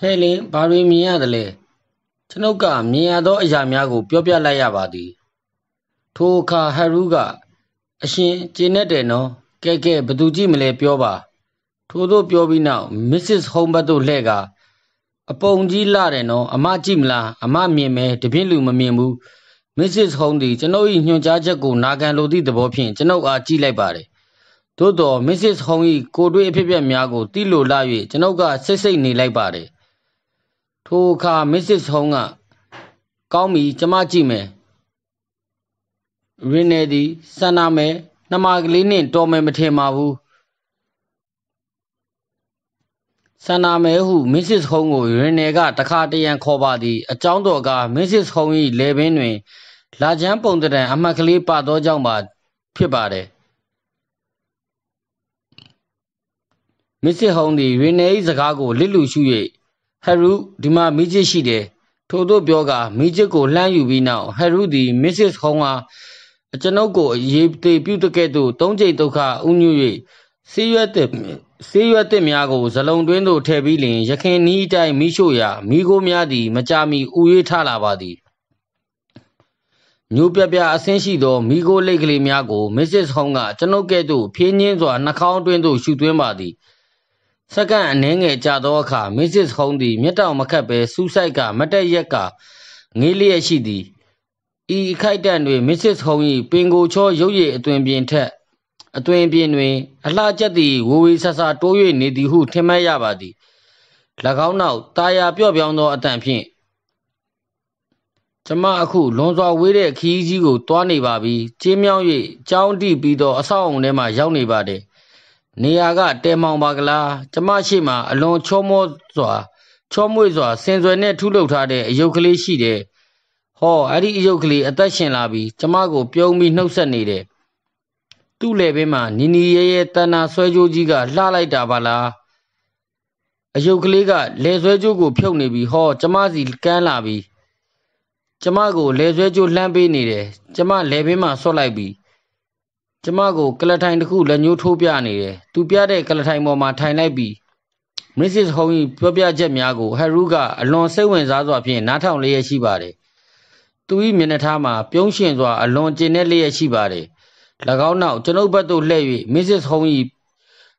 ဟဲလင်ဘာတွေမြင်ရသလဲကျွန်ုပ်ကမြင်ရသောအရာများကိုပြောပြလိုက်ရပါသည်ထိုအခါဟရုကအရှင်ကျင်းတဲ့တယ်နော်ကဲကဲဘသူကြည့်မလဲပြောပါ ထို့သို့ပြောပြီးနောက် Mrs. Home ဘတ်တို့လှဲ့ကအပုံကြီးလာတယ်နော်အမကြည့်မလားအမမြင်မယ်တပြင်းလူမမြင်ဘူး Mrs. Home ဒီကျွန်ုပ်၏ညွှန်ကြားချက်ကိုနာခံလိုသည့်သဘောဖြင့်ကျွန်ုပ်အားကြည့်လိုက်ပါတယ်သို့တော် Mrs. Home ၏ကိုတွေ့အဖြစ်အပျက်များကိုတိလိုလာ၍ကျွန်ုပ်ကစိတ်စိတ်နေလိုက်ပါတယ်ထိုအခါမစ္စစ်ဟုံးက ကောင်းပြီကျမကြည့်မယ်ရင်းနေသည်စန္နာမယ်နှမကလေးနဲ့တော်မယ်မထင်ပါဘူးစန္နာမဲဟုမစ္စစ်ဟုံးကိုရင်းနယ်ကတခါတရံခေါ်ပါသည်အကြောင်းတော်ကမစ္စစ်ဟုံး၏လေပင်တွင် လာချမ်းပုံတံအမှတ်ကလေးပါသောကြောင့်ပါဖြစ်ပါတယ်မစ္စစ်ဟုံးသည်ရင်းနယ်၏စကားကို လစ်လူရှု၍ဟရုဒီမှာမိချစ်ရှိတယ်ထို့သို့ပြောကမိချစ်ကိုလှမ်းယူပြီးနောက်ဟရုသည် Mrs. Hong ကအကျွန်ုပ်ကိုအေးသေးပြုတကဲ့သို့သုံးကြိမ်ဒုက္ခဥညွတ်၍ဆေးရွက်တဲ့ဆေးရွက်တဲ့များကိုဇလုံတွင်းသို့ထည့်ပြီးလျင် ရခင်နီးတိုင်းမိရှို့ရာမိခိုးများသည်မကြမီဥရွေးထလာပါသည်ညိုပြပြအဆင်းရှိသောမိခိုးလိတ်ကလေးများကို Mrs. Hong ကကျွန်ုပ်ကဲ့သို့ဖြင်းညင်းစွာနှာခေါင်းတွင်းသို့ရှူသွင်းပါသည်။စက္ကန့်အနည်းငယ်ကြာသောအခါမစ္စစ်ဟုံးသည်မျက်တောင်မခတ်ဘဲစူးစိုက်ကမတက်ရက်ကငေးလျက်ရှိသည်ဤအခိုက်တန့်တွင်မစ္စစ်ဟုံး၏ပင်ကိုချောရုပ်ရည်အသွင်ပြင်ထက်အသွင်ပြင်တွင် အလှကျက်သည့်ဝေဝေဆဆတိုး၍နေသည်ဟုထင်မှတ်ရပါသည်၎င်းနောက်ตาရပြော့ပြောင်းသောအတန်ဖြင့်ကျမအခုလွန်စွာဝေးတဲ့ခီးကြီးကိုတွားနေပါပြီ။ကျင်းမြောင်း၍ကြောင်းတိပြီးတော့အဆောက်အုံထဲမှာရောက်နေပါတယ်နေရာကတဲမောင်ပါကလားကျမရှိမှအလွန်ချောမောစွာ ချောမွေ့စွာစင်စွယ်နဲ့ထုလုပ်ထားတဲ့အယုတ်ကလေးရှိတယ်ဟောအဲ့ဒီအယုတ်ကလေးအသက်ရှင်လာပြီးကျမကို ပြုံးပြီးနှုတ်ဆက်နေတယ်သူ့လေဘေးမှာနီနီရဲရဲတန်နာဆွဲကြိုးကြီးကလှလိုက်တာပါလားအယုတ်ကလေးကလေဆွဲကြိုးကိုဖြုတ်နေပြီးဟောကျမစီကန်းလာပြီးကျမကိုလေဆွဲကြိုးလှမ်းပေးနေတယ်ကျမလေဘေးမှာဆွတ်လိုက်ပြီးကျမကိုကလထိုင်တစ်ခုလက်ညှိုးထိုးပြနေတယ်။သူပြတဲ့ကလထိုင်ပေါ်မှာထိုင်လိုက်ပြီး Mrs. Home ပြောပြချက်များကို Haru ကအလွန်စိတ်ဝင်စားစွာဖြင့်နားထောင်လျက်ရှိပါတယ်။သူ၏မျက်နှာထားမှာပြုံးရှင်စွာအလွန်ကျဉ်တဲ့လျက်ရှိပါတယ်။၎င်းနောက်ကျွန်ုပ်ဘက်သို့လှည့်၍ Mrs. Home ၏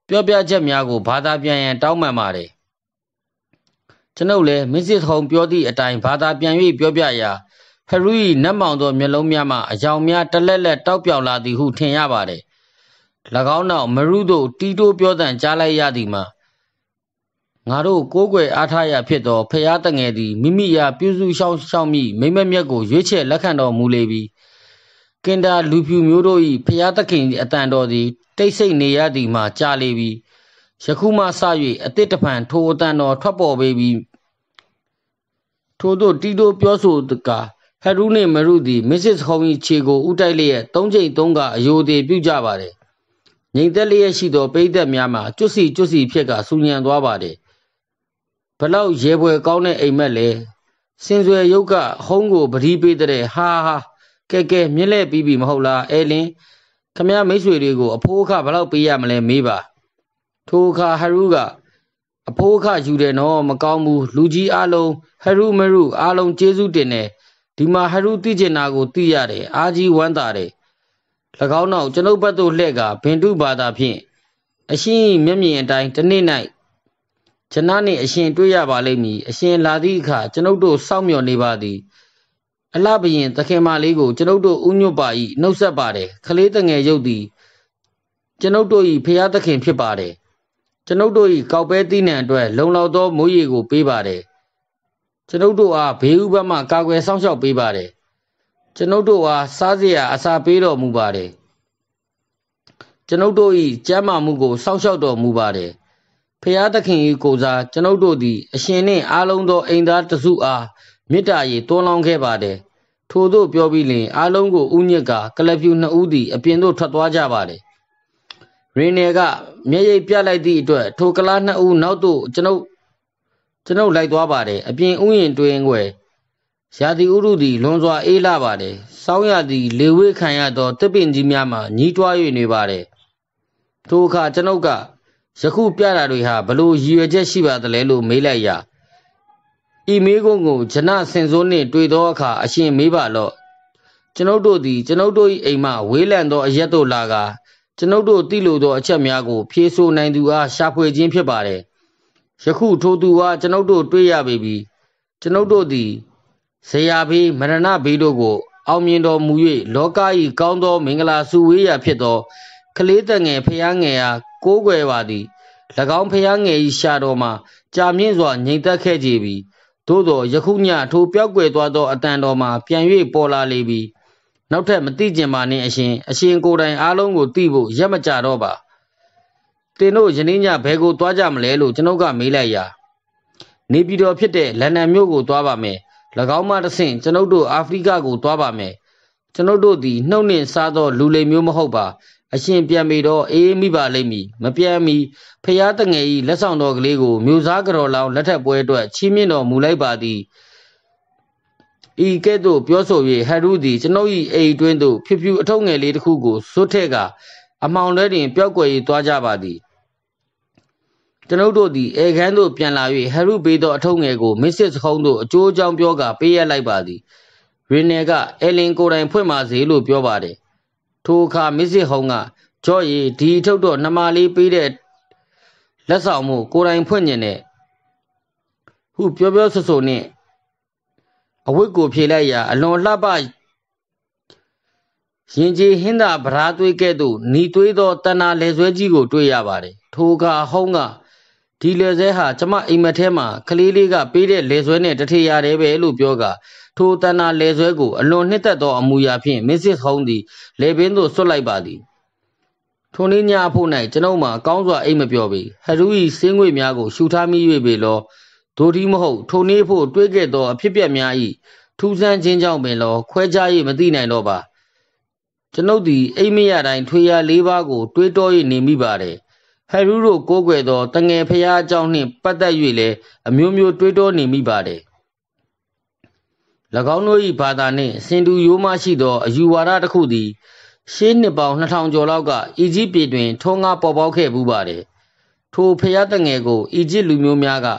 ပြောပြချက်များကိုဘာသာပြန်ရန်တောင်းပန်ပါတယ်။ကျွန်ုပ်လည်း Mrs. Home ပြောသည့်အတိုင်းဘာသာပြန်၍ပြောပြရာဟရူ၏နတ်မောင်သောမျက်လုံးများမှအယောင်များတလက်လက်တောက်ပြောင်လာသည်ဟုထင်ရပါသည်၎င်းနောက်မရုတို့တီတိုးပြောသံကြားလိုက်ရသည်မှာငါတို့ကိုးကွယ်အားထားရဖြစ်သောဖရာတငယ်သည်မိမိရာပြုစုရှောင်းရှောင်းမိမိမက်မြက်ကိုရွေးချယ်လက်ခံတော်မူလေပြီကင်တာလူဖြူမျိုးတို့၏ဖရာသခင်အတန်တော်သည် တိတ်ဆိတ်နေရသည်မှာ ကြာလေပြီယခုမှစ၍အတစ်တဖန်ထိုအတန်တော်ထွက်ပေါ်ပေပြီထို့သို့တီတိုးပြောဆိုကားဟက်ရူးနှင့်မရုသည်မစ္စစ်ဟုံ၏ခြေကိုဥတိုက်လျက်သုံးချိန်သုံးကအယိုသေးပြုကြပါတယ်။ငိမ်သက်လျက်ရှိသောပိသက်များမှာ ကျွတ်စီကျွတ်စီဖြစ်ကဆူညံသွားပါတယ်။ဘလောက်ရဲပွဲကောင်းတဲ့အိမ်မက်လဲ။စင်ဆွယ်ရုပ်ကဟုံးကိုပတိပေးတဲ့ဟာဟာကဲကဲမြင့်လဲပြီးပြီမဟုတ်လားအဲလင်းခမရမိတ်ဆွေတွေကို အဖိုးအခဘလောက်ပေးရမလဲမေးပါ။ထိုအခါဟရူးကအဖိုးအခယူတယ်နော်မကောင်းဘူးလူကြီးအလုံးဟရူးမရူးအလုံးကျေးဇူးတင်တယ်ဒီမှာဟရုသိကျင်နာကိုသိရတယ်အာကြီးဝမ်းသာတယ်၎င်းနောက်ကျွန်ုပ်ဘက်သို့လှည့်ကဘင်တုဘာသာဖြင့်အရှင်မျက်မြင်အတိုင်းတစ်နေ့၌ကျွန်တော်နှင့်အရှင်တွေ့ရပါလိမ့်မည် အရှင်လာသည့်အခါကျွန်ုပ်တို့စောင့်မျှော်နေပါသည်အလှဘရင်သခင်မလေးကိုကျွန်ုပ်တို့ဥညွတ်ပါ၏နှုတ်ဆက်ပါတယ်ခလေးတငယ်ရုပ်သည်ကျွန်ုပ်တို့၏ဖျားသခင်ဖြစ်ပါတယ်ကျွန်ုပ်တို့၏ကောက်ပဲသီးနှံအတွက်လုံလောက်သောမိုးရေကိုပေးပါတယ်ကျွန်ုပ်တို့အားဘေးဥပမှကာကွယ်စောင့်ရှောက်ပေးပါတယ်ကျွန်ုပ်တို့အားစားစရာအစာပေးတော်မူပါတယ်ကျွန်ုပ်တို့၏ကျမ်းမာမှုကိုစောင့်ရှောက်တော်မူပါတယ်ဖျားသခင်၏ကိုစားကျွန်ုပ်တို့သည်အရှင်နှင့်အားလုံးသောအိမ်သားတစုအားမေတ္တာရည်တွန်းလောင်းခဲ့ပါတယ်ထို့သို့ပြောပြီးလင်အားလုံးကိုဥညစ်က ကလပြူနှစ်ဦးသည်အပြင်သို့ထွက်သွားကြပါတယ်ရင်းနယ်ကမျက်ရည်ပြလိုက်သည့်အတွက်ထိုကလားနှစ်ဦးနောက်သို့ကျွန်ုပ်ကျွန်ုပ်လိုက်သွားပါတယ်အပြင်ဥယျင်တွင်ွယ်ရာသီဥတုသည်လွန်စွာအေးလာပါတယ်စောင်းရသည်လေဝေးခံရသောတစ်ပင်ကြီးများမှညီးတွား၍နေပါတယ်ထိုအခါကျွန်ုပ်ကယခုပြတာတွေဟာဘလို့ရည်ရွယ်ချက်ရှိပါသလဲလို့မေးလိုက်ရာဤမေးခွန်းကိုဂျနဆင်စိုးနှင့်တွေ့သောအခါအရှင်မေးပါလော့ကျွန်ုပ်တို့သည်ကျွန်ုပ်တို့၏အိမ်မှဝေးလံသော အရက်တို့လာက ကျွန်ုပ်တို့သိလိုသောအချက်များကိုဖြေဆိုနိုင်သူအားရှာဖွေခြင်းဖြစ်ပါတယ်ယခုထိုသူဟာကျွန်ုပ်တို့တွေ့ရပေပြီကျွန်ုပ်တို့သည်ဇရာဘေးမရဏဘေးတို့ကို အောင်မြင်တော်မူ၍လောကဤကောင်းသောမင်္ဂလာစုဝေးရာဖြစ်သောကလေးတငယ်ဖျားငယ်အားကိုးကွယ်ပါသည်၎င်းဖျားငယ်ဤရှာတော်မှာကြာမြင့်စွာငြိမ်သက်ခဲ့ကြပြီသို့သောယခုညထိုပြောက်ွယ်သွားသော အတန်တော်မှာပြန်၍ပေါ်လာလေပြီနောက်ထပ်မသိကျင်ပါနှင့်အရှင် အရှင်ကိုယ်တိုင်အားလုံးကိုသိဖို့ရက်မကြတော့ပါတင်တို့ယနေ့ညဘယ်ကိုသွားကြမလဲလို့ကျွန်ုပ်ကမေးလိုက်ရာနေပြည်တော်ဖြစ်တဲ့လန်ဒန်မြို့ကိုသွားပါမယ်၎င်းမှတဆင့်ကျွန်ုပ်တို့အာဖရိကကိုသွားပါမယ်ကျွန်ုပ်တို့သည်နှုတ်နှင့်စားသောလူလိမ်မျိုးမဟုတ်ပါအရှင်ပြန်ပြီတော့အေးမိပါလိမ့်မည်မပြန်မီဖျားတငယ်ဤလက်ဆောင်တော်ကလေးကိုမြို့သားကတော်လောင်လက်ထက်ပွဲအတွက်ချီးမြှင့်တော်မူလိုက်ပါသည်ဤကဲ့သို့ပြောဆို၍ဟရူးသည်ကျွန်ုပ်၏အိမ်တွင်သို့ဖြူဖြူအထုပ်ငယ်လေးတစ်ခုကိုစွတ်ထက်ကအမောင်လွဲတွင်ပျောက်ကွယ်၍သွားကြပါသည်ကျွန်ုပ်တို့သည်ဧကန်းသို့ပြန်လာ၍ဟရုဘေးသောအထုံးငယ်ကိုမစ္စစ်စခုံးသို့အကျိုးအကြောင်းပြောကာပေးရလိုက်ပါသည်ရင်းနယ်က အလင်ကိုယ်တိုင်ဖွင့်ပါစေလို့ပြောပါတယ်ထိုအခါမစ္စစ်ဟုံကကြော့ရီဒီထုတ်တော့နှမလေးပေးတဲ့လက်ဆောင်မှု ကိုယ်တိုင်ဖွင့်ညင်တဲ့ဟုပြောပြောဆဆိုနဲ့အဝတ်ကိုဖြေလိုက်ရာ အလွန်လှပရင်ကြီးဟင်းသာဗရာသွေးကဲ့သို့ဤသွေးသောတဏှာလယ်ဆွဲကြီးကိုတွေ့ရပါတယ်ထိုကဟုံးကဒီလယ်ဆွဲဟာကျမအိမ်မက်ထဲမှာကလေးလေးကပေးတဲ့လယ်ဆွဲနဲ့တထေရတယ်ပဲလို့ပြောက ထိုတန်နာလယ်ဆွဲကို အလွန်နှစ်သက်သောအမူအရာဖြင့်မစ္စစ်ဟုံးသည်လယ်ပင်သို့ဆွတ်လိုက်ပါသည်ထိုနေ့ညအဖို့၌ကျွန်ုပ်မှာကောင်းစွာအိမ်မပြောပေဟရူ၏စင်းငွေများကိုရှူထားမိ၍ပေလောဒိုတိမဟုတ်ထိုနေ့ဖို့တွေးခဲ့သောအဖြစ်ပြက်များ၏ထူးဆန်းခြင်းကြောင့်ပင်လောခွဲခြား၍မသိနိုင်တော့ပါကျွန်ုပ်သည်အိမ်မရတိုင်းထွေရလေးပါးကို တွေးတော၍နေမိပါတယ်ဟဲရူးတို့ကိုးကွယ်သောတငယ်ဖျားအကြောင်းနှင့်ပတ်သက်၍လည်းအမျိုးမျိုးတွေးတောနေမိပါတယ်၎င်းတို့၏ဘာသာနှင့်စင်တူရိုးမရှိသောအယူဝါဒတစ်ခုသည် ရှေးနှစ်ပေါင်း2000ကျော်လောက်ကအီဂျစ်ပြည်တွင်ထုံးကားပေါ်ပေါက်ခဲ့ပူးပါတယ်ထိုဖျားတငယ်ကိုအီဂျစ်လူမျိုးများက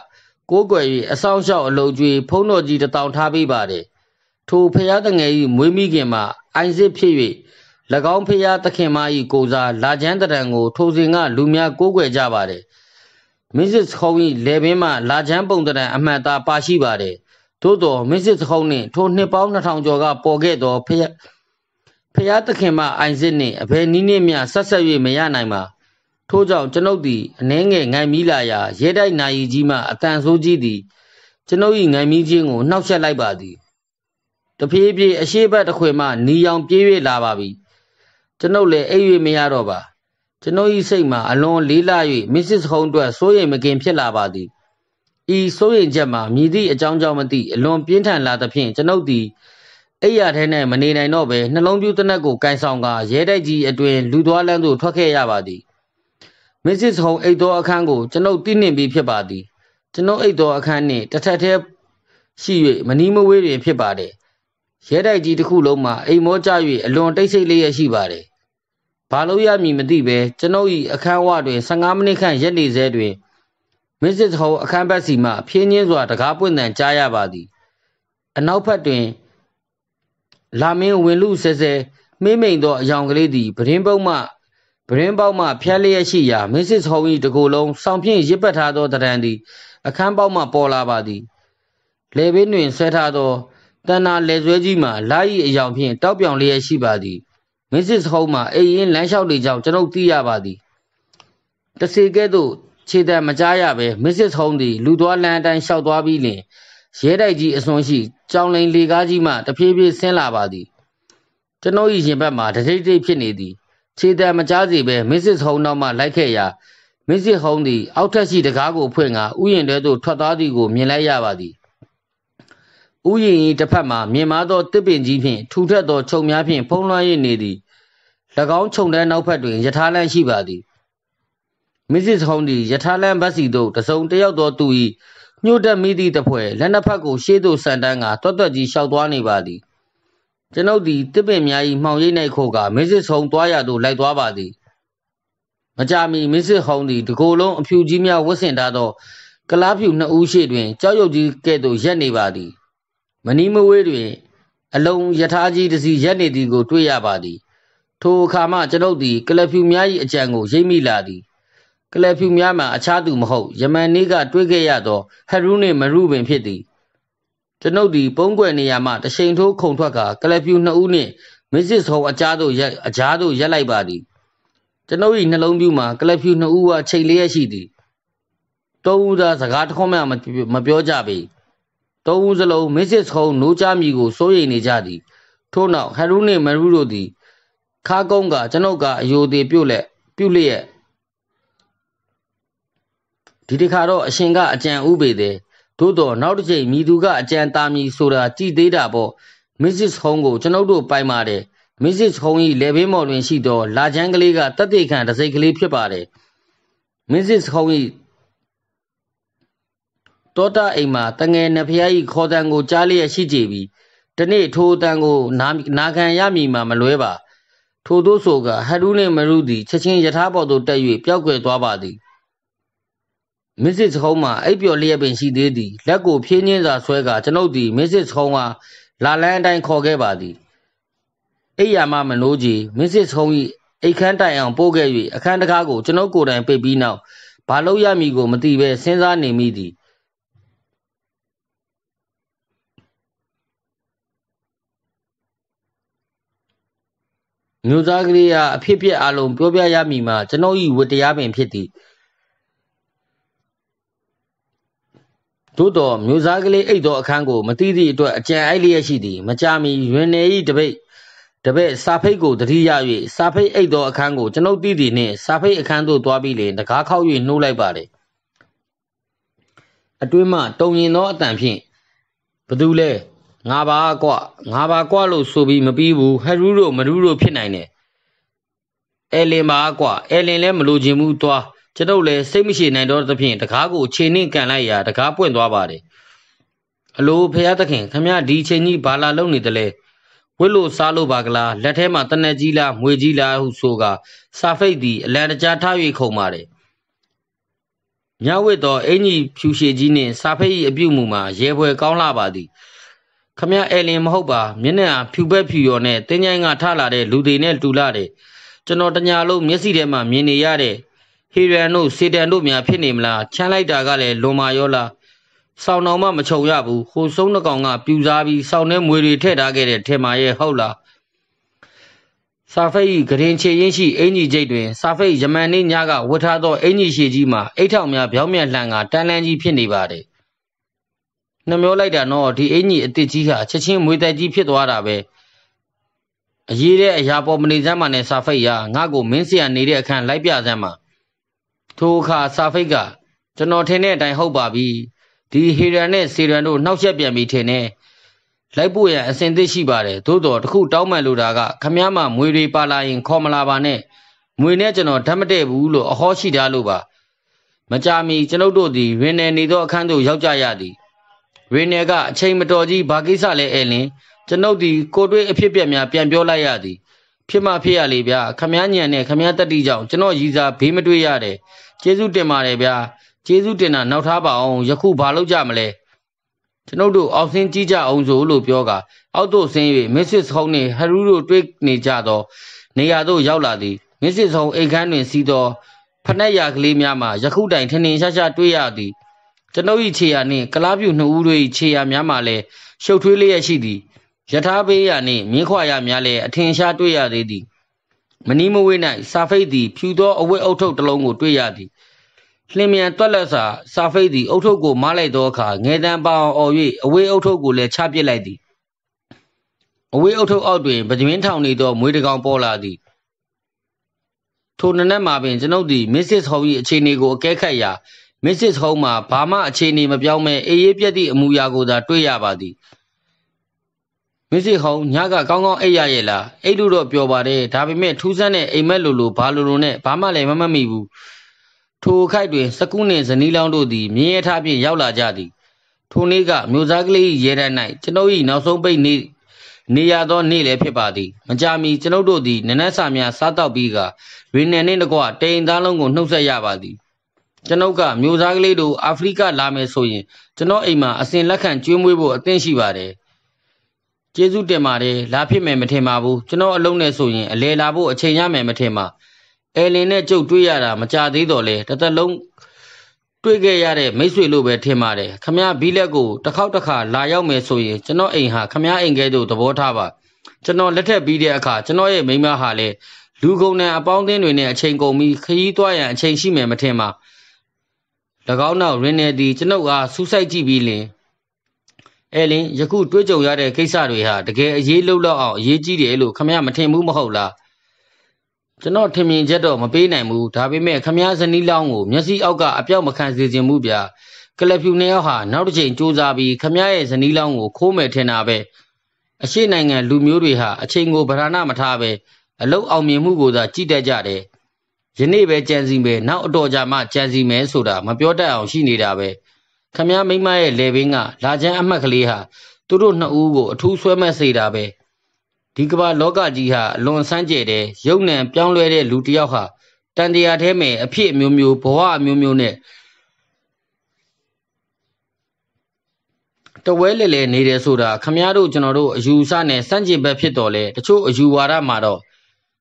ကိုးကွယ်၍အဆောင်ရှောက်အလုပ်ကျွေးဖုံးတော်ကြီးတထောင်ထားပေးပါတယ်ထိုဖျားတငယ်၏မွေးမိခင်မှာအိုင်စစ်ဖြစ်၍၎င်းဖျားသခင်မ၏ကိုစားလာချမ်းတရံကိုထိုစဉ်ကလူများကိုးကွယ်ကြပါတယ်မစ္စစ်ခုံ၏လေပင်မှလာချမ်းပုံတရံအမှန်တာပါရှိပါတယ်သို့တော်မစ္စစ်ခုံနှင့်ထိုနှစ်ပေါင်း2000ကျော်ကပေါ်ခဲ့သောဖျားဖျားသခင်မအိုင်စစ်နှင့်အဘယ်နည်းနှင့်မျှဆက်ဆက်၍မရနိုင်ပါထို့ကြောင့်ကျွန်ုပ်သည်အနှဲငယ်ငိုင်မိလာရာရဲတိုက်နာယီကြီးမှအတန်ဆိုးကြီးသည်ကျွန်ုပ်၏ငိုင်မိခြင်းကိုနှောက်ယှက်လိုက်ပါသည်တဖြည်းဖြည်းအရှိတ်ဘက်တစ်ခွေမှနီယောင်ပြေး၍လာပါပြီ။ကျွန်ုပ်လည်းအိပ်၍မရတော့ပါကျွန်ုပ်၏စိတ်မှာအလွန်လေးလာ၍မစ္စစ်ဟုံးအတွက်စိုးရိမ်မကင်ဖြစ်လာပါသည်ဤစိုးရိမ်ချက်မှာမြည်သည့်အကြောင်းကြောင့်မသိအလွန်ပြင်းထန်လာသဖြင့်ကျွန်ုပ်သည်အိယာထဲ၌မနေနိုင်တော့ဘဲနှလုံးပြူးတနက်ကို ကန်ဆောင်ကာရဲတိုက်ကြီးအတွင်လူသွားလမ်းသို့ထွက်ခဲ့ရပါသည်မစ္စစ်ဟုံးအိတ်သောအခန်းကိုကျွန်ုပ်သိနှင့်ပြီးဖြစ်ပါသည်ကျွန်ုပ်အိတ်သောအခန်းနှင့်တစ်ထပ်တည်းရှိ၍မနီးမဝေးတွင်ဖြစ်ပါသည်ရဲတိုက်ကြီးတစ်ခုလုံးမှာအိမ်မောကြ၍အလွန်တိတ်ဆိတ်လျက်ရှိပါတယ်။ဘာလို့ရမည်မသိဘဲကျွန်ုပ်၏အခန်းဝတွင်15မိနစ်ခန့်ရပ်နေဆဲတွင် မစ္စစ်ဟောအခန်းဘက်စီမှဖြင်းချင်းစွာတကားပွင့်တန်ကြားရပါသည်။အနောက်ဘက်တွင်လာမင်းဝင်လူဆဲဆဲမိမ့်မိန်သောအယောင်ကလေးသည်ပရင်းပုံမှပရင်းပေါက်မှဖျက်လျက်ရှိရာမစ္စစ်ဟော၏တကိုယ်လုံးစောင်ဖြင့်ရစ်ပတ်ထားသောတရံသည် အခန်းပေါက်မှပေါ်လာပါသည်။လေပင်တွင်ဆွဲထားသောတဏှာလယ်ဆွဲကြီးမှာလာဤအယောင်ဖြင့်တောက်ပြောင်လျက်ရှိပါသည် မစ္စစ်ဟောင်းမှာအိရင်လမ်းလျှောက်လေကြောင်းကျွန်ုပ်သိရပါသည်တစေကဲ့သို့ခြေတံမကြားရပဲမစ္စစ်ဟောင်းသည်လူသွားလမ်းအတိုင်းလျှောက်သွားပြီးလင်ရဲတိုက်ကြီးအစွန်ရှိကြောင်လိန်လေကားကြီးမှတဖြည်းဖြည်းဆင်းလာပါသည်ကျွန်ုပ်၏ရင်ဘက်မှာတထိတ်ထိတ်ဖြစ်နေသည်ခြေတံမကြားစီပဲမစ္စစ်ဟောင်းနောက်မှလိုက်ခဲ့ရာမစ္စစ်ဟောင်းသည်အောက်ထက်ရှိတကားကိုဖွင့်ကဥယျာဉ်ထဲသို့ထွက်သွားသည်ကိုမြင်လိုက်ရပါသည်ဥယျာဉ်ဤတစ်ဖက်မှာမြင်မာသောတစ်ပင်ကြီးဖြင့်ထူထပ်သောခြုံများဖြင့်ဖုံးလွှမ်း၍နေသည်၎င်းခြုံတဲ့နောက်ဖက်တွင်ယထာလန်းရှိပါသည်မစ္စစ်ဟုံးသည်ယထာလန်းဘက်စီသို့တစုံတယောက်သောသူ၏ညှို့တက်မိသည့်တပွဲလက်နှစ်ဖက်ကိုရှေ့သို့ဆန်တန်းကတွတ်တွတ်ကြီးလျှောက်သွားနေပါသည်ကျွန်ုပ်သည်တစ်ပင်များ၏မှောင်ရိပ်၌ခိုကမစ္စစ်ဟုံးသွားရသို့လိုက်သွားပါသည်မကြမီမစ္စစ်ဟုံးသည်တကိုယ်လုံးအဖြူကြီးများဝတ်ဆင်ထားသောကလားဖြူနှစ်ဦးရှိတွင်ကြောက်ရွံ့ကြီးကဲ့သို့ရက်နေပါသည်မနီးမဝေးတွင်အလုံးယထာကြီးတစ်စီးရပ်နေသည်ကို တွေ့ရပါသည်ထိုအခါမှကျွန်ုပ်သည် ကလဖြူများ၏အကြံကိုရိပ်မိလာသည်ကလဖြူများမှာအခြားသူမဟုတ်ယမန်နေ့ကတွေ့ခဲ့ရသောဟရုနှင့်မရုပင်ဖြစ်သည်ကျွန်ုပ်သည်ပုံကွယ်နေရာမှတရှိန်ထိုးခုံထွက်ကကလဖြူနှစ်ဦးနှင့်မစ္စစ်ဆုံးအကြားသို့ရက်အကြားသို့ရက်လိုက်ပါသည်ကျွန်ုပ်၏နှလုံးပြူမှာကလဖြူနှစ်ဦးကချိန်လျက်ရှိသည်တုံးဦးသာစကားတခွန်းမှမပြောကြပေ။သုံးဦးစလုံးမစ္စစ်ဟုံးနိုးကြမည်ကိုစိုးရိမ်နေကြသည်ထို့နောက်ဟရူးနှင့်မရူးတို့သည်ခါကုန်းကကျွန်ုပ်ကအယိုသေးပြုတ်လက်ပြုတ်လျက်ဒီတခါတော့အရှင်ကအကြံဥပေသည်သို့တော်နောက်တစ်ချိန်မိသူကအကြံတာမီဆိုတာ ကြည်သေးတာပေါ့မစ္စစ်ဟုံးကို ကျွန်ုပ်တို့ပိုင်ပါတယ်မစ္စစ်ဟုံး၏လေဘေးမော်တွင်ရှိသောလာချမ်းကလေးကတသက်ခံတစိတ်ကလေးဖြစ်ပါတယ်မစ္စစ်ဟုံး၏တောတာအိမ်မှာတငယ်နှစ်ဖျားဤခေါ်တန်ကိုကြားလျက်ရှိကြပြီတနေ့ထိုအတန်ကိုနာနာခံရမည်မှမလွဲပါ ထိုသို့ဆိုကဟရုနှင့်မရုသည်ချက်ချင်းယထာပေါ်သို့တက်၍ပျောက်ကွယ်သွားပါသည်မစ္စစ်ဟုံးမှာအိပ်ပျော်လျက်ပင်ရှိသေးသည် လက်ကိုဖြင်းချင်းစွာဆွဲကကျွန်ုပ်သည် မစ္စစ်ဟုံးကလာလန်းအတိုင်းခေါ်ခဲ့ပါသည်အိယာမမနိုးကြီးမစ္စစ်ဟုံး၏အိတ်ခမ်းတိုင်အောင်ပို့ခဲ့၍အခန်းတကားကိုကျွန်ုပ်ကိုယ်တိုင်ပိတ်ပြီးနောက်ဘာလို့ရမည်ကို မသိဘဲစဉ်းစားနေမိသည်မြို့သားကလေးကအဖြစ်ပြက်အလုံးပြောပြရမည်မှာကျွန်ုပ်၏ဝတ္တရားပင်ဖြစ်သည်သို့တော်မြို့သားကလေးအိတ်တော်အခန်းကိုမတိသည့်အတွက်အကြံအိုက်လျက်ရှိသည် မကြမီရွင်နေ၏တပိတ်တပိတ်စာဖိတ်ကိုတတိယ၍စာဖိတ်အိတ်တော်အခန်းကို ကျွန်ုပ်သိသည်နှင့်စာဖိတ်အခန်းသို့သွားပြီးလေတကားခောက်၍နှိုးလိုက်ပါလေအတွင်းမှတုံရင်သောအတန်ဖြင့်ဘသူလဲငါပါကွငါပါကွလို့ဆိုပြီးမပြီးဘူးဟရူးတို့မရူးတို့ဖြစ်နိုင်တယ်အဲလင်ပါကွအဲလင်လည်းမလိုချင်ဘူးသွားကျွန်ုပ်လည်းစိတ်မရှိနိုင်တော့သဖြင့်တကားကိုခြေနှင်းကန်လိုက်ရာတကားပွင့်သွားပါတယ်အလိုဖျားသခင်ခမရဒီချိန်ကြီးဘာလာလုံးနေတယ်လဲဝစ်လို့စားလို့ပါကလားလက်ထဲမှာတနက်ကြီးလားမွေကြီးလားဟုဆိုကစာဖိတ်သည်အလံတကြားထား၍ခုံပါတယ်ညဝစ်တော်အင်ကြီးဖြူရှည်ကြီးနှင့်စာဖိတ်၏အပြုတ်မှုမှာရဲပွဲကောင်းလာပါသည်ခမရအဲလင်မဟုတ်ပါမျက်နှာဖြူပက်ဖြူရော်နဲ့တင်းချိုင်းကထလာတဲ့လူတွေနဲ့တူလာတယ်ကျွန်တော်တညာလုံးမျက်စိထဲမှာမြင်နေရတဲ့ဟီရန်တို့စီတန်တို့များဖြစ်နေမလားချမ်းလိုက်တာကလည်းလွန်မာရောလားဆောင်းတော်မှမချုံရဘူးဟိုဆုံးနှကောင်ကပြူစားပြီးဆောင်းထဲမွေတွေထည့်ထားခဲ့တဲ့ထဲမှာရဲ့ဟုတ်လားစာဖိတ်ဂရင်ချေရင်ရှိအင်ကြီးကျိတ်တွင်စာဖိတ်ယမန်နေ့ညကဝတ်ထားသောအင်ကြီးရှည်ကြီးမှာအိတ်ထောင်များဗျောင်းမြက်လှန်ကတန်လန်းကြီးဖြစ်နေပါတယ်။နှမျောလိုက်တာနော်ဒီအင်ကြီးအစ်စ်ကြီးဟာချက်ချင်းမွေတက်ကြီးဖြစ်သွားတာပဲအရေးတဲ့အရာပေါ်မနေစမ်းမှနဲ့စာဖိတ်ရငါ့ကိုမင်းဆရာနေတဲ့အခန်းလိုက်ပြစမ်းမှထိုအခါစာဖိတ်ကကျွန်တော်ထင်တဲ့အတိုင်းဟုတ်ပါပြီဒီဟေရန်နဲ့စေရန်တို့နှောက်ရက်ပြန်ပြီထင်တယ်လိုက်ဖို့ရန်အစဉ်သိရှိပါတယ်သို့တော်တခုတောင်းမှန်လို့တာကခမည်းမမွေတွေပါလာရင်ခေါ်မလာပါနဲ့မွေနဲ့ကျွန်တော်ဓာတ်မတည့်ဘူးလို့အဟောရှိတာလို့ပါမကြမီကျွန်ုပ်တို့သည်ရင်းနေနေသောအခန်းသို့ရောက်ကြရသည်ရေနယ်ကအချိန်မတော်ကြီးဘာကိစ္စလဲအဲလင်ကျွန်ုပ်ဒီကိုတွေးအဖြစ်ပြက်များပြန်ပြောလိုက်ရသည်ဖြစ်မှဖြစ်ရလေဗျာခမည်းညံနဲ့ခမည်းတက်တီကြောင့်ကျွန်တော်ရည်စားဘေးမတွေ့ရတယ်ကျေးဇူးတင်ပါတယ်ဗျာကျေးဇူးတင်တာနောက်ထားပါအောင်ယခုဘာလုပ်ကြမလဲကျွန်ုပ်တို့အောက်ဆင်းကြည့်ကြအောင်ဆိုလို့ပြောကအောက်သို့ဆင်း၍မစ္စစ်ဟုံးနှင့်ဟရူးတို့တွေ့နေကြသောနေရာသို့ရောက်လာသည်မစ္စစ်ဟုံးအိမ်ခန်းတွင်စီသောဖနက်ရာကလေးများမှာယခုတိုင်ထင်ထင်ရှားရှားတွေ့ရသည်ကျွန်ုပ်၏ခြေရာနှင့်ကလားပြူနှစ်ဦးတို့၏ခြေရာများမှာလည်းရှုပ်ထွေးလျက်ရှိသည်ယထာဘေးရာနှင့်မြင်းခွာရာများလည်းအထင်ရှားတွေ့ရသေးသည်မနီးမဝေး၌စာဖိတ်သည်ဖြူသောအဝတ်အုပ်ထုပ်တစ်လုံးကို တွေ့ရသည်လင်မြန်တွက်လက်စာစာဖိတ်သည်အုတ်ထုပ်ကိုမလိုက်သောအခါငယ်တန်ပါအောင်အော်၍အဝေးအုတ်ထုပ်ကိုလည်းချပစ်လိုက်သည်အဝေးအုတ်ထုပ်အောက်တွင်ပကြင်းထောင်နေသောမွေးတကောင်ပေါ်လာသည်ထိုနနက်မှာပင်ကျွန်ုပ်သည်မစ္စစ်ဟော်၏အခြေအနေကိုအကဲခတ်ရာမစ္စစ်ဟောင်းမှာဘာမှအခြေအနေမပြောင်းမဲ့အေးရေးပြက်သည့်အမူအရာကိုသာတွေ့ရပါသည်မစ္စစ်ဟောင်းညကကောင်းကောင်းအိပ်ရရဲ့လားအိပ်လို့တော့ပျော်ပါတယ်ဒါပေမဲ့ထူးဆန်းတဲ့အိမ်မက်လိုလိုဘာလိုလိုနဲ့ဘာမှလည်းမမမိဘူးထိုခိုက်တွင်စကုနှင့်ဇနီးလောင်းတို့သည်မြင်းရထားဖြင့်ရောက်လာကြသည်ထိုနေ့ကမြို့သားကလေး၏ရေတန်း၌ကျွန်ုပ်၏နောက်ဆုံးပိတ်နေ့နေရသောနေ့လည်းဖြစ်ပါသည်မကြာမီကျွန်ုပ်တို့သည်နနက်စာများစားတောက်ပြီးကရင်းနယ်နှင့်တကွတိန်သားလုံးကိုနှုတ်ဆက်ရပါသည်ကျွန်ုပ်ကမျိုးစားကလေးတို့အာဖရိကလာမယ်ဆိုရင်ကျွန်တော်အိမ်မှာအစဉ်လက်ခံကျွေးမွေးဖို့အသင့်ရှိပါတယ်ကျေးဇူးတင်ပါတယ်လာဖြစ်မယ်မထင်ပါဘူးကျွန်တော်အလုံးနဲ့ဆိုရင်အလေလာဖို့အချိန်ရမယ်မထင်ပါအဲလင်နဲ့ကြုတ်တွေ့ရတာမကြသေးတော့လေတစ်သက်လုံးတွေ့ခဲ့ရတဲ့မိတ်ဆွေလိုပဲထင်ပါတယ်ခမရဘီလက်ကိုတစ်ခေါက်တစ်ခါလာရောက်မယ်ဆိုရင်ကျွန်တော်အိမ်ဟာခမရအိမ်ကဲသို့သဘောထားပါကျွန်တော်လက်ထက်ပြီးတဲ့အခါကျွန်တော်ရဲ့မိန်းမဟာလည်းလူကုန်တဲ့အပေါင်းအသင်းတွေနဲ့အချိန်ကုန်ပြီးခရီးသွားရန်အချိန်ရှိမယ်မထင်ပါဘူး၎င်းနောက်ရင်းနေသည်ကျွန်ုပ်အားစူးစိုက်ကြည့်ပြီးလင်အဲလင်ယခုတွေးကြုံရတဲ့ကိစ္စတွေဟာတကယ်အရေးလုံးလောက်အောင်အရေးကြီးတယ်လို့ခမရမထင်ဘူးမဟုတ်လားကျွန်တော်ထင်မြင်ချက်တော့မပေးနိုင်ဘူးဒါပေမဲ့ခမရဇနီးလောင်းကိုမျက်စိအောက်ကအပြောက်မခံစေခြင်းဘူးဗျာကလဖြူနှစ်ယောက်ဟာနောက်တစ်ချိန်စူးစမ်းပြီးခမရရဲ့ဇနီးလောင်းကိုခိုးမယ်ထင်တာပဲအရှိနိုင်ငံလူမျိုးတွေဟာအချိန်ကိုဗရာဏမထားပဲအလုတ်အောင်မြင်မှုကိုသာကြည်တက်ကြတယ်ယနေ့ပဲကြံစီမယ်နောက်အတော်ကြာမှကြံစီမယ်ဆိုတာမပြောတတ်အောင်ရှိနေတာပဲခမည်းမိမရဲ့လေဘင်းကလာချမ်းအမှတ်ကလေးဟာသူတို့နှစ်ဦးကိုအထူးဆွဲမဲ့စေတာပဲဒီကမ္ဘာလောကကြီးဟာအလွန်ဆန်းကျယ်တဲ့ရုပ်နံပြောင်းလဲတဲ့လူတစ်ယောက်ဟာတန်တရာထဲမှာအဖြစ်အမျိုးမျိုးဘဝအမျိုးမျိုးနဲ့တဝဲလေလေနေတယ်ဆိုတာခမည်းတို့ကျွန်တော်တို့အယူဆနဲ့စန့်ကျင်ဘက်ဖြစ်တော်လဲတချို့အယူဝါဒမှာတော့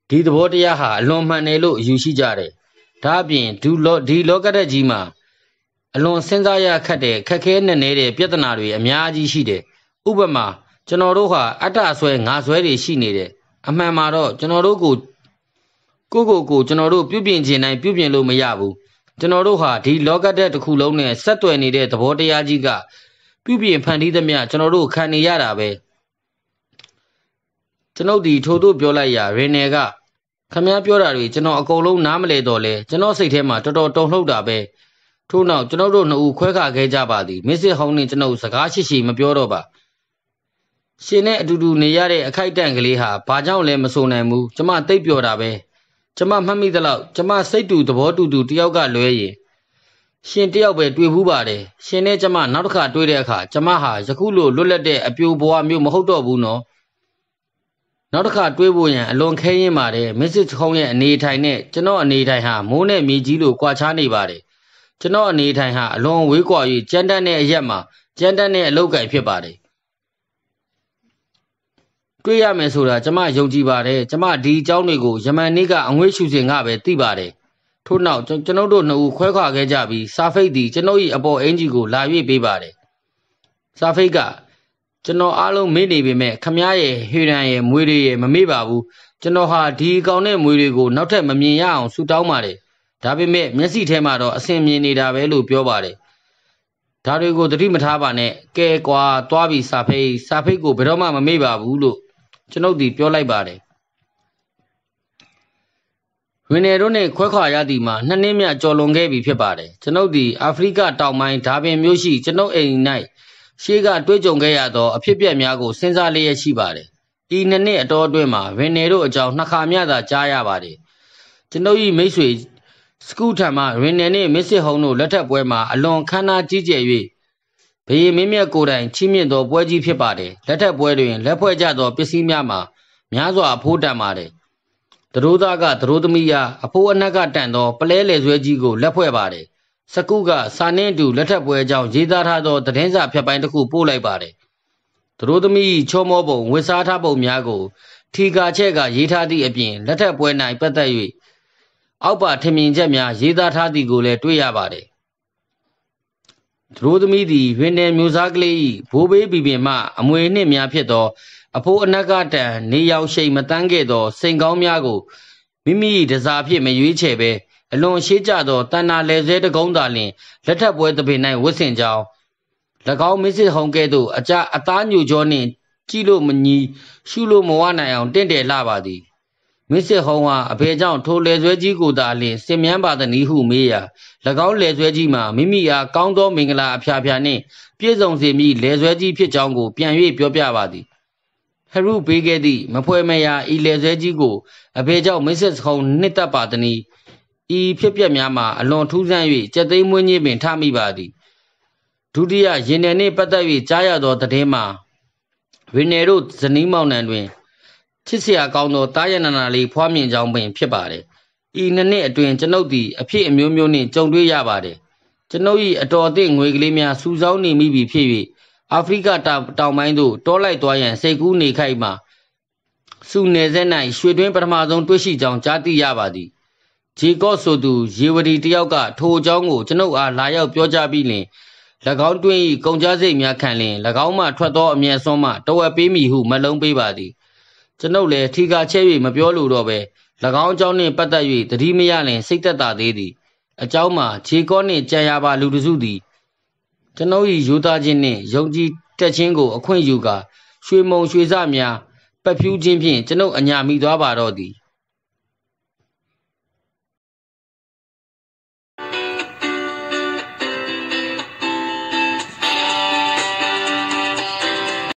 ဒီသဘောတရားဟာအလွန်မှန်တယ်လို့ယူရှိကြတယ်ဒါအပြင်ဒီလောဒီလောကဓာတ်ကြီးမှာအလွန်စဉ်းစားရခက်တဲ့ခက်ခဲနဲ့နေတဲ့ပြဿနာတွေအများကြီးရှိတယ်ဥပမာကျွန်တော်တို့ဟာအတ္တဆွဲငါဆွဲတွေရှိနေတယ်အမှန်မှာတော့ကျွန်တော်တို့ကိုကိုကိုကိုကျွန်တော်တို့ပြုပြင်ခြင်းတိုင်းပြုပြင်လို့မရဘူးကျွန်တော်တို့ဟာဒီလောကဓာတ်တစ်ခုလုံးနဲ့ဆက်သွယ်နေတဲ့သဘောတရားကြီးကပြုပြင်ဖန်တီးသမျှကျွန်တော်တို့ခံနေရတာပဲကျွန်ုပ်ဒီထိုးတို့ပြောလိုက်ရာရင်းနယ်ကခမည်းပြောတာတွေကျွန်တော်အကုန်လုံးနားမလဲတော့လဲကျွန်တော်စိတ်ထဲမှာတော်တော်တုန်လှုပ်တာပဲထို့နောက်ကျွန်တော်တို့နှစ်ဦးခွဲခါခဲ့ကြပါသည်မစ္စစ်ဟောင်းနဲ့ကျွန်တော်စကားရှိရှိမပြောတော့ပါရှင်နဲ့အတူတူနေရတဲ့အခိုက်အတန့်ကလေးဟာဘာကြောင့်လဲမဆိုနိုင်ဘူးကျမတိတ်ပြောတာပဲကျမမှတ်မိသလောက်ကျမစိတ်တူသဘောတူတူတယောက်ကလွဲရင်ရှင်တယောက်ပဲတွေ့ဘူးပါတယ်ရှင်နဲ့ကျမနောက်တစ်ခါတွေ့တဲ့အခါကျမဟာယခုလိုလွတ်လပ်တဲ့အပြိုးဘဝမျိုးမဟုတ်တော့ဘူးနော်နောက်တစ်ခါတွေးဖို့ရန်အလွန်ခဲရင်ပါတယ် message ခုံးရဲ့အနေထိုင်နဲ့ကျွန်တော်အနေထိုင်ဟာမိုးနဲ့မြေကြီးလိုကွာခြားနေပါတယ်ကျွန်တော်အနေထိုင်ဟာအလွန်ဝေးကွာ၍ကြမ်းတမ်းတဲ့အရက်မှာကြမ်းတမ်းတဲ့အလောက်ကိုင်ဖြစ်ပါတယ်တွေ့ရမယ်ဆိုတာကျွန်မယုံကြည်ပါတယ်ကျွန်မဒီအကြောင်းတွေကိုယမန်နေ့ကအငွေ့ရှူစဉ်ကပဲသိပါတယ်ထို့နောက်ကျွန်တော်တို့နှစ်ဦးခွဲခွာခဲ့ကြပြီးစာဖိတ်သည်ကျွန်ုပ်၏အပေါ်အင်ဂျီကိုလာ၍ပေးပါတယ်စာဖိတ်ကကျွန်တော်အားလုံးမေ့နေပေမဲ့ခမည်းရဲ့ဟေရန်ရဲ့မွေတွေရဲ့မမေ့ပါဘူးကျွန်တော်ဟာဒီကောင်တဲ့မွေတွေကို နောက်ထပ်မမြင်ရအောင်ဆူတောင်းပါတယ်ဒါပေမဲ့မျက်စိထဲမှာတော့အဆင်မြင်နေတာပဲလို့ပြောပါတယ်ဒါတွေကို သတိမထားပါနဲ့ကဲကွာသွားပြီစာဖိတ်စာဖိတ်ကိုဘယ်တော့မှမမေ့ပါဘူးလို့ကျွန်ုပ်ဒီပြောလိုက်ပါတယ်ဝင်နေတို့နဲ့ခွဲခွာရသည်မှာနှစ်နှစ်မြကျော်လွန်ခဲ့ပြီဖြစ်ပါတယ်ကျွန်ုပ်ဒီအာဖရိကတောင်ပိုင်းဒါပင်မြို့ရှိကျွန်ုပ်အိမ်၌ရှေ့ကတွေ့ကြုံခဲ့ရသောအဖြစ်အပျက်များကိုစဉ်းစားလျက်ရှိပါတယ်။ဒီနှစ်နှစ်အတော်အတွင်းမှာဗင်နယ်တို့အကြောင်းနှစ်ခါမျှသာကြားရပါတယ်။ကျွန်ုပ်၏မိတ်ဆွေစကူထံမှရင်နယ်နှင့်မစ်စစ်ဟုံတို့လက်ထက်ပွဲမှာအလွန်ခမ်းနားကြီးကျယ်၍ဘရင်မင်းမြတ်ကိုယ်တိုင်ချီးမြှင့်သောပွဲကြီးဖြစ်ပါတယ်လက်ထက်ပွဲတွင်လက်ဖွဲ့ကြသောပစ္စည်းများမှာများစွာအဖိုးတန်ပါတယ်ဒရိုးသားကဒရိုးသမီးယာအဖိုးအနက်ကတန်သောပလဲလေဆွဲကြီးကိုလက်ဖွဲ့ပါတယ်စကုကစာနှင်းတူလက်ထပ်ပွဲအကြောင်းရေးသားထားသောသတင်းစာဖြတ်ပိုင်းတစ်ခုပို့လိုက်ပါတယ်။သူတို့သမီးချောမောပုံဝစ်စားထားပုံများကိုထီကာချက်ကရေးထားသည့်အပြင်လက်ထပ်ပွဲ၌ပတ်သက်၍အောက်ပါထင်မြင်ချက်များ ရေးသားထားသည်ကိုလည်းတွေ့ရပါတယ်။သူတို့သမီးသည်ရင်းနယ်မျိုးစားကလေး၏ဘိုးဘေးပီပင်မှအမွေနှစ်များဖြစ်သော အဖိုးအနက်ကတန်နေရောက်ရှိန်မတန်းခဲ့သောစိန်ကောင်းများကိုမိမိ၏ဒဇာဖြင့်မရွေးချယ်ပဲ။အလွန်ရှေးကြသောတန်နာလယ်ဆဲတကုံးသာလင်လက်ထပ်ပွဲသပင်၌ဝတ်ဆင်ကြောင်း၎င်းမစ္စဟုံကဲ့သို့အကြအသားညူကြောနှင့်ကြည့်လို့မညီရှုလို့မဝနိုင်အောင်တင့်တယ်လှပါသည်မစ္စဟုံဟာအဖေကြောင့်ထိုလယ်ဆွဲကြီးကိုသာလင်စင်မြန်းပါသနည်းဟုမေးရာ၎င်းလယ်ဆွဲကြီးမှာမိမိအားကောင်းသောမင်္ဂလာအဖျားဖျားနှင့်ပြည့်စုံစေမည့်လယ်ဆွဲကြီးဖြစ်ကြောင်းကိုပြန်၍ပြောပြပါသည်ဟရုပေးခဲ့သည့်မဖွဲမရာဤလယ်ဆွဲကြီးကိုအဖေကြောင့်မစ္စဟုံနှစ်သက်ပါသနည်းဤဖြစ်ပျက်များမှာအလွန်ထူးဆန်း၍ကြက်သိမ်းမွေးကြီးပင်ထမိပါသည်ဒုတိယရင်နယ်နှင့်ပတ်သက်၍ကြားရသောသတင်းမှာရင်နယ်တို့ဇနီးမောင်နှံတွင်ချစ်စရာကောင်းသောတာယနာနာလေးဖွားမြင်ကြောင်းပင် ဖြစ်ပါသည်ဤနှစ်နှစ်အတွင်းကျွန်ုပ်သည်အဖြစ်အမျိုးမျိုးနှင့်ကြုံတွေ့ရပါသည်ကျွန်ုပ်၏အတော်အသင့်ငွေကလေးများစူဆောင်းနေမိပြီဖြစ်၍အာဖရိကတောင်ပိုင်းသို့တောလိုက်သွားရန်စိတ်ကူးနေခိုက်မှစူနယ်စဲ၌ရွှေတွင်းပထမဆုံးတွေ့ရှိကြောင်းကြားသိရပါသည်ဂျေကော့ဆိုသူရေဝတီတယောက်ကထိုအကြောင်းကိုကျွန်ုပ်အားလာရောက်ပြောကြပြီးလင်၎င်းတွင်၏ကုန်ကြစိတ်များခံလင်၎င်းမှထွက်သောအမြန်ဆုံးမှတဝက်ပေးမိဟုမလုံးပေးပါသည်ကျွန်ုပ်လည်းထီကာချဲ့၍မပြောလိုတော့ပဲ၎င်းအကြောင်းနှင့်ပတ်သက်၍တတိမရလင်စိတ်သက်သာသေးသည်အကြောင်းမှာဂျေကော့နှင့်ကြံရပါလူတစုသည်ကျွန်ုပ်၏ယူသားခြင်းနှင့်ယုံကြည်တက်ခြင်းကိုအခွင့်ယူကာရွှေမုံရွှေစများပဖြူးခြင်းဖြင့်ကျွန်ုပ်အညာမိသွားပါတော့သည်